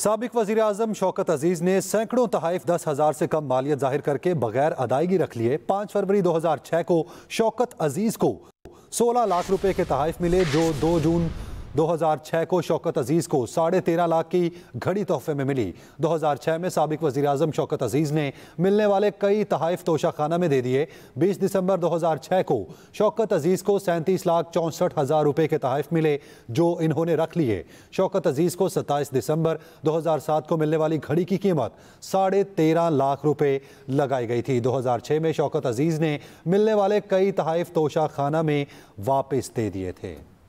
सबक वजीर अजम शौकत अजीज़ ने सैकड़ों तहफ़ दस हज़ार से कम मालियत जाहिर करके बगैर अदायगी रख लिए पाँच फरवरी दो हज़ार छः को शौकत अजीज़ को सोलह लाख रुपये के तहफ़ मिले जो दो जून 2006 को शौकत अजीज़ को साढ़े तेरह लाख की घड़ी तोहफे में मिली 2006 में सबक वजी अजम शौकत अजीज़ ने मिलने वाले कई तहफ़ तोशा खाना में दे दिए 20 दिसंबर 2006 को शौकत अजीज़ को सैंतीस लाख चौंसठ हज़ार रुपये के तहफ़ मिले जो इन्होंने रख लिए शौकत अजीज़ को सत्ताईस दिसंबर 2007 को मिलने वाली घड़ी की कीमत साढ़े तेरह लाख रुपये लगाई गई थी छः में शौकत अजीज़ ने मिलने वाले कई तहफ़ तोशा खाना में वापस दे दिए थे